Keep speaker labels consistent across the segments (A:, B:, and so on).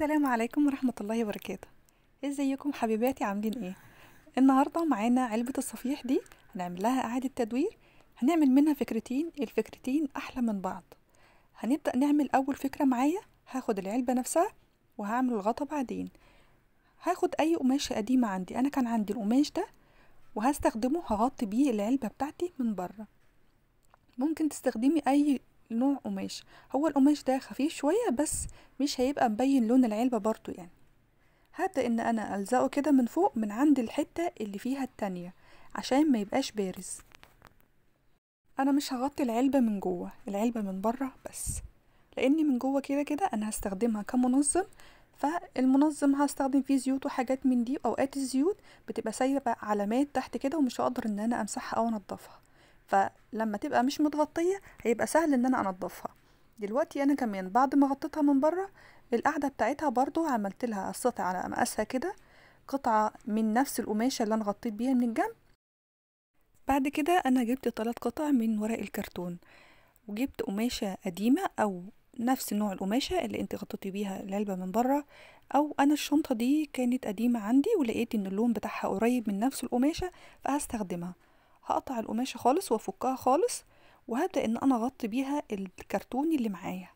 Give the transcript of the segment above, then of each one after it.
A: السلام عليكم ورحمة الله وبركاته ازيكم حبيباتي عاملين ايه النهاردة معانا علبة الصفيح دي هنعمل لها اعادة تدوير هنعمل منها فكرتين الفكرتين احلى من بعض هنبدأ نعمل اول فكرة معايا هاخد العلبة نفسها وهعمل الغطا بعدين هاخد اي قماشة قديمة عندي انا كان عندي القماش ده وهستخدمه هغطي بيه العلبة بتاعتي من بره ممكن تستخدمي اي نوع قماش هو القماش ده خفيف شوية بس مش هيبقى مبين لون العلبة برضو يعني هبدأ ان انا الزقه كده من فوق من عند الحتة اللي فيها التانية عشان ما يبقاش بارز انا مش هغطي العلبة من جوه العلبة من بره بس لاني من جوه كده كده انا هستخدمها كمنظم فالمنظم هستخدم فيه زيوت وحاجات من دي واوقات الزيوت بتبقى سايبه علامات تحت كده ومش هقدر ان انا امسحها او انضفها فلما تبقى مش متغطية هيبقى سهل ان انا انضفها دلوقتي انا كمان بعد ما غطيتها من بره القعدة بتاعتها برضو عملت لها قصتها على مقاسها كده قطعة من نفس القماشة اللي انا غطيت بيها من الجنب بعد كده انا جبت ثلاث قطع من ورق الكرتون وجبت قماشة قديمة او نفس نوع القماشة اللي انت غطيتي بيها العلبة من بره او انا الشنطة دي كانت قديمة عندي ولقيت ان اللون بتاعها قريب من نفس القماشة فهستخدمها هقطع القماشة خالص وافكها خالص وهبدأ
B: ان انا اغطي بيها الكرتون اللي معايا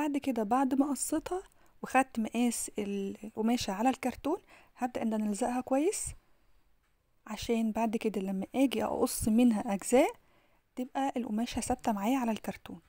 B: بعد كده بعد ما قصيتها وخدت مقاس القماشة على الكرتون
A: هبدأ ان انا الزقها كويس عشان بعد كده لما اجي اقص منها اجزاء
B: تبقى القماشة ثابتة معايا على الكرتون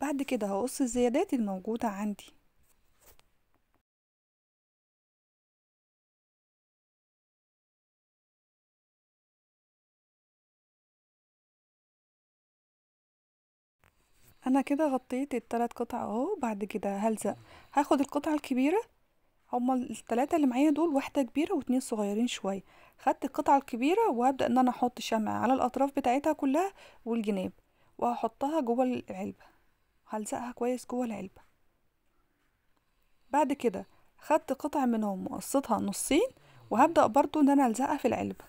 B: بعد كده هقص الزيادات الموجودة عندي انا كده غطيت التلات قطع اهو بعد كده هلزق
A: هاخد القطعة الكبيرة هما التلاتة اللي معايا دول واحدة كبيرة واتنين صغيرين شوية خدت القطعة الكبيرة وهبدأ ان انا احط شمع على الاطراف بتاعتها كلها والجناب وهحطها جوه العلبة هلزقها كويس جوه العلبة بعد كده خدت قطع منهم وقصيتها نصين وهبدأ برضو
B: ان انا الزقها في العلبة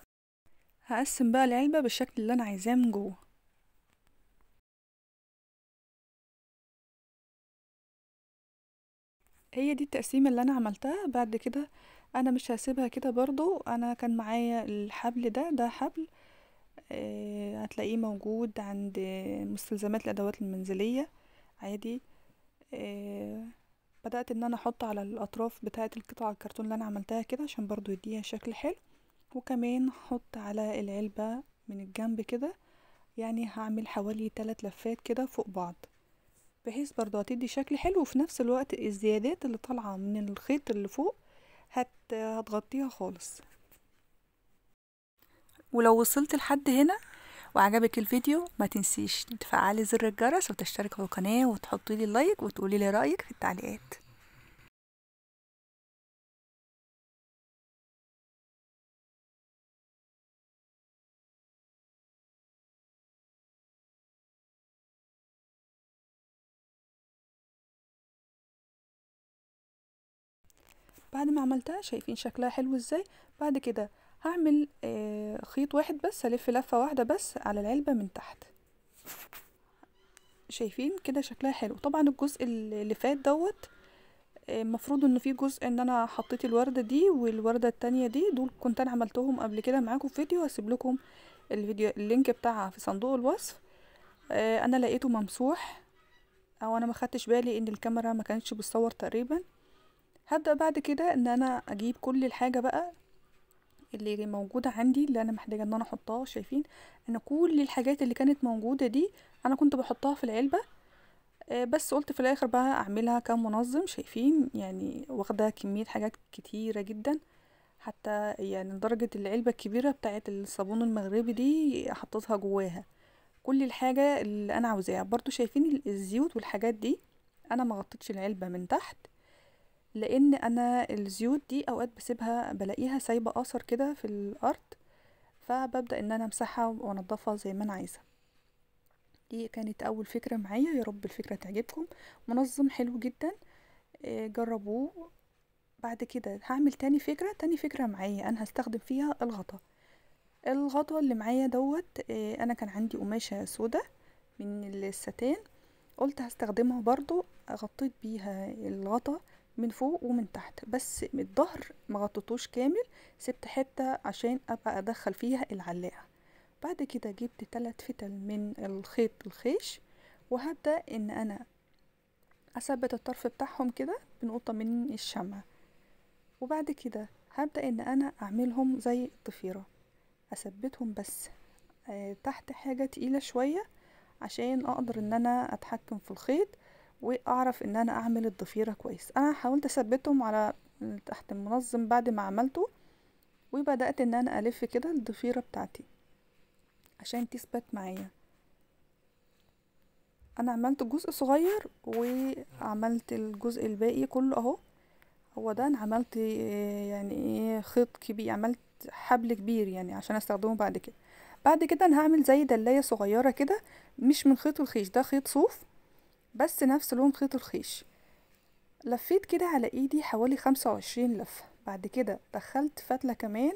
B: هقسم بقى العلبة بالشكل اللي انا عايزاه من جوه هي دي التقسيمة اللي انا عملتها بعد كده انا مش هسيبها كده برضو
A: انا كان معايا الحبل ده ده حبل آه، هتلاقيه موجود عند مستلزمات الادوات المنزليه عادي آه، بدأت ان انا احط على الاطراف بتاعة القطع الكرتون اللي انا عملتها كده عشان برضو يديها شكل حلو وكمان احط على العلبة من الجنب كده يعني هعمل حوالي تلات لفات كده فوق بعض بحيث برضو هتدي شكل حلو وفي نفس الوقت الزيادات اللي طالعة من الخيط اللي فوق هت... هتغطيها خالص ولو وصلت لحد هنا وعجبك الفيديو ما
B: تنسيش تفعلي زر الجرس وتشترك في القناة وتحطي لي لايك وتقولي لي رأيك في التعليقات بعد ما عملتها شايفين شكلها حلو ازاي بعد كده
A: هعمل آه، خيط واحد بس هلف لفة واحدة بس على العلبة من تحت شايفين كده شكلها حلو طبعا الجزء اللي فات دوت آه، المفروض ان في جزء ان انا حطيت الوردة دي والوردة التانية دي دول كنت انا عملتهم قبل كده معاكم في فيديو هسيب لكم الفيديو اللينك بتاعها في صندوق الوصف آه، انا لقيته ممسوح او انا ما خدتش بالي ان الكاميرا ما كانتش بتصور تقريبا هبدا بعد كده ان انا اجيب كل الحاجه بقى اللي موجودة عندي اللي انا محتاجة ان انا احطها شايفين ان كل الحاجات اللي كانت موجودة دي انا كنت بحطها في العلبة آه، بس قلت في الاخر بقى اعملها كمنظم شايفين يعني واخدة كمية حاجات كتيرة جدا حتى يعني لدرجة العلبة الكبيرة بتاعت الصابون المغربي دي حطيتها جواها كل الحاجة اللي انا عاوزاها برضو شايفين الزيوت والحاجات دي انا مغطيتش العلبة من تحت لان انا الزيوت دي اوقات بسيبها بلاقيها سايبه اثر كده في الارض فببدا ان انا امسحها وانضفها زي ما انا عايزه دي كانت اول فكره معايا يا رب الفكره تعجبكم منظم حلو جدا آه، جربوه بعد كده هعمل تاني فكره تاني فكره معايا انا هستخدم فيها الغطا الغطا اللي معايا دوت آه، انا كان عندي قماشه سودا من الستان قلت هستخدمها برضو غطيت بيها الغطا من فوق ومن تحت بس الظهر مغطيتوش كامل سبت حتة عشان أبقى أدخل فيها العلاقة بعد كده جبت تلات فتل من الخيط الخيش وهبدأ إن أنا أثبت الطرف بتاعهم كده بنقطة من الشمع وبعد كده هبدأ إن أنا أعملهم زي الضفيرة أثبتهم بس آه، تحت حاجة تقيلة شوية عشان أقدر إن أنا أتحكم في الخيط واعرف ان انا اعمل الضفيرة كويس انا حاولت اثبتهم على تحت المنظم بعد ما عملته وبدأت ان انا الف كده الضفيرة بتاعتي عشان تثبت معايا انا عملت جزء صغير وعملت الجزء الباقي كله اهو هو ده انا عملت آه، يعني ايه خيط كبير عملت حبل كبير يعني عشان استخدمه بعد كده بعد كده انا هعمل زي دلاية صغيرة كده مش من خيط الخيش ده خيط صوف بس نفس لون خيط الخيش لفيت كده على ايدي حوالي خمسة وعشرين لفة بعد كده دخلت فتلة كمان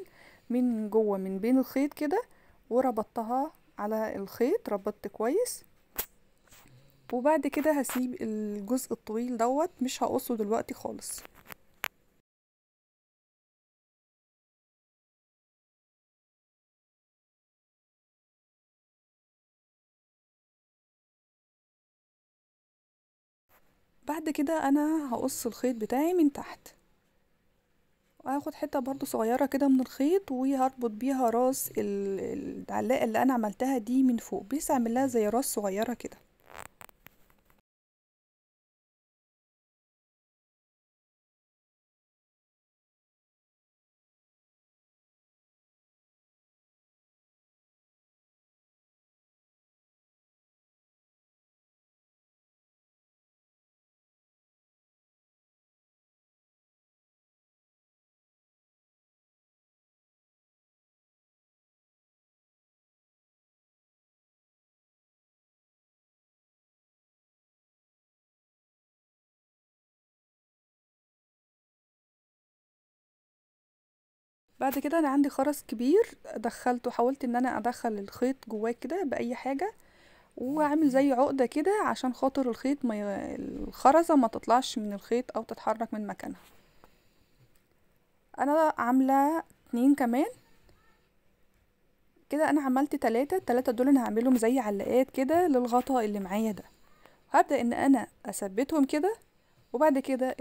A: من جوه من بين الخيط كده وربطتها على الخيط ربطت كويس وبعد كده هسيب الجزء الطويل دوت مش هقصه
B: دلوقتي خالص بعد كده انا
A: هقص الخيط بتاعي من تحت وهاخد حته برضو صغيره كده من الخيط وهربط بيها راس العلاقه اللي انا عملتها دي من فوق بس اعمل لها زي
B: راس صغيره كده بعد كده انا عندي خرز كبير دخلته حاولت ان انا ادخل الخيط جواه كده باي حاجه
A: وعامل زي عقده كده عشان خاطر الخيط ما ي... الخرزه ما تطلعش من الخيط او تتحرك من مكانها انا عامله اتنين كمان كده انا عملت تلاتة التلاتة دول انا هعملهم زي علقات كده للغطا اللي معايا ده هبدا ان انا اثبتهم كده وبعد كده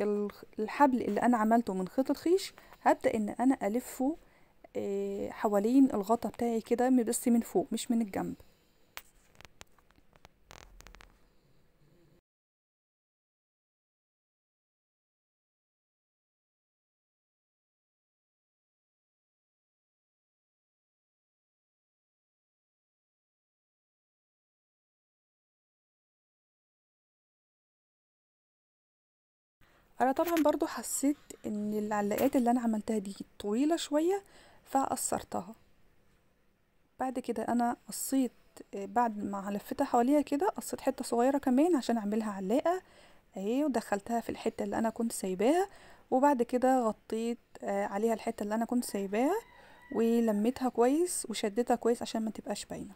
A: الحبل اللي انا عملته من خيط الخيش هبدأ ان انا الفه آه، حوالين الغطا بتاعي كده بس من فوق مش من الجنب
B: انا طبعا برضو حسيت ان العلاقات اللي انا عملتها دي طويلة شوية
A: فقصرتها بعد كده انا قصيت آه، بعد ما لفتها حواليها كده قصيت حتة صغيرة كمان عشان اعملها علاقة اهي ودخلتها في الحتة اللي انا كنت سايباها وبعد كده غطيت آه، عليها الحتة اللي انا كنت سايباها ولميتها كويس وشدتها كويس عشان ما تبقاش باينه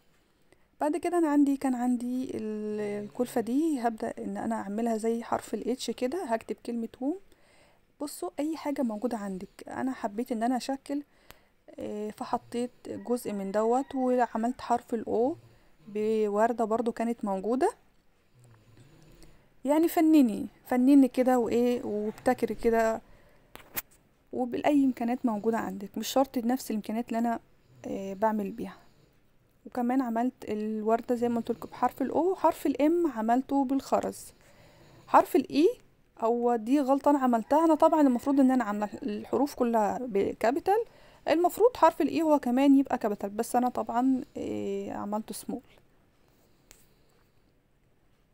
A: بعد كده انا عندي كان عندي الكلفه دي هبدا ان انا اعملها زي حرف الاتش كده هكتب كلمه هوم بصوا اي حاجة موجودة عندك انا حبيت ان انا اشكل آه، فحطيت جزء من دوت وعملت حرف الاو بوردة برضو كانت موجودة يعني فنني فنني كده وايه وابتكري كده وبأي امكانات موجودة عندك مش شرط نفس الامكانات اللي انا آه، بعمل بيها وكمان عملت الوردة زي ما قلت لكم بحرف الاو وحرف الام عملته بالخرز حرف الاي e هو دي غلطة أنا عملتها أنا طبعا المفروض إن أنا عاملة الحروف كلها بكابيتال المفروض حرف الإي e هو كمان يبقى كابيتال بس أنا طبعا إيه عملته سمول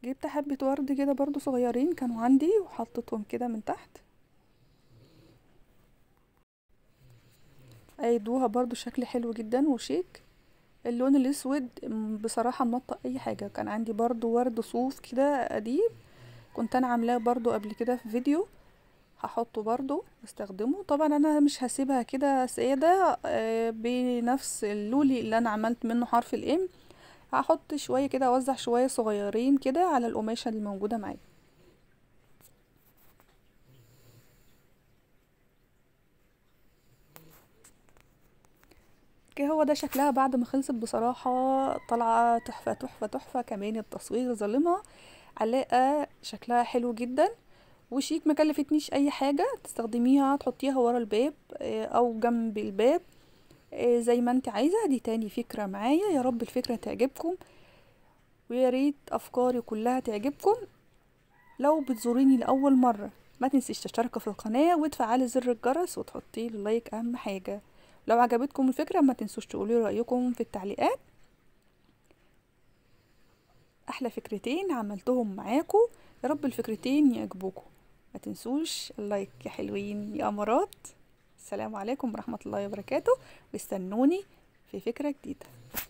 A: جبت حبة ورد كده برضو صغيرين كانوا عندي وحطيتهم كده من تحت ايدوها برضو شكل حلو جدا وشيك اللون الاسود بصراحة منطق اي حاجة كان عندي برضو ورد صوف كده قديم كنت انا عاملاه برضو قبل كده في فيديو هحطه برضو استخدمه طبعا انا مش هسيبها كده ساده آه، بنفس اللولي اللي انا عملت منه حرف الام هحط شويه كده اوزع شويه صغيرين كده على القماشه اللي موجوده معايا كده هو ده شكلها بعد ما خلصت بصراحه طالعه تحفه تحفه تحفه كمان التصوير ظالمها علاقة شكلها حلو جدا وشيك مكلفتنيش اي حاجة تستخدميها تحطيها ورا الباب آه، او جنب الباب آه، زي ما انت عايزة دي تاني فكرة معايا يا رب الفكرة تعجبكم ويا ريت افكاري كلها تعجبكم لو بتزوريني لاول مرة ما تنسيش تشتركوا في القناة وتفعلي زر الجرس وتحطي اللايك اهم حاجة لو عجبتكم الفكرة ما تنسوش تقولي رأيكم في التعليقات احلى فكرتين عملتهم معاكم يا رب الفكرتين يعجبوكم ما تنسوش اللايك يا حلوين يا امارات السلام عليكم ورحمه الله وبركاته
B: واستنوني في فكره جديده